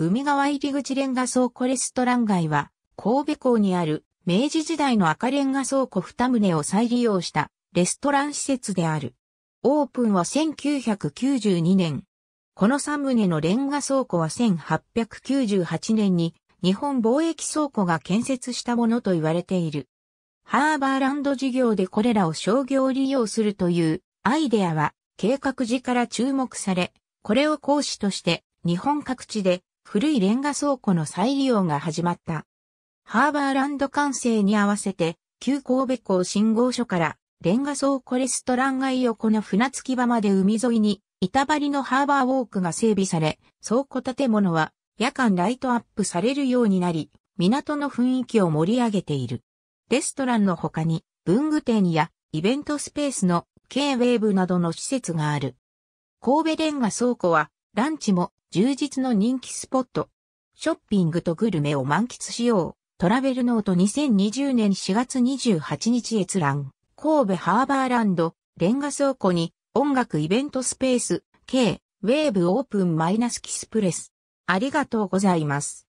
海側入口レンガ倉庫レストラン街は、神戸港にある明治時代の赤レンガ倉庫二棟を再利用したレストラン施設である。オープンは1992年。この三棟のレンガ倉庫は1898年に日本貿易倉庫が建設したものと言われている。ハーバーランド事業でこれらを商業利用するというアイデアは計画時から注目され、これを講師として日本各地で古いレンガ倉庫の再利用が始まった。ハーバーランド完成に合わせて、旧神戸港信号所からレンガ倉庫レストラン街横の船着き場まで海沿いに、板張りのハーバーウォークが整備され、倉庫建物は夜間ライトアップされるようになり、港の雰囲気を盛り上げている。レストランの他に、文具店やイベントスペースの K-Wave などの施設がある。神戸レンガ倉庫は、ランチも充実の人気スポット。ショッピングとグルメを満喫しよう。トラベルノート2020年4月28日閲覧。神戸ハーバーランド、レンガ倉庫に音楽イベントスペース、K、ウェーブオープンマイナスキスプレス。ありがとうございます。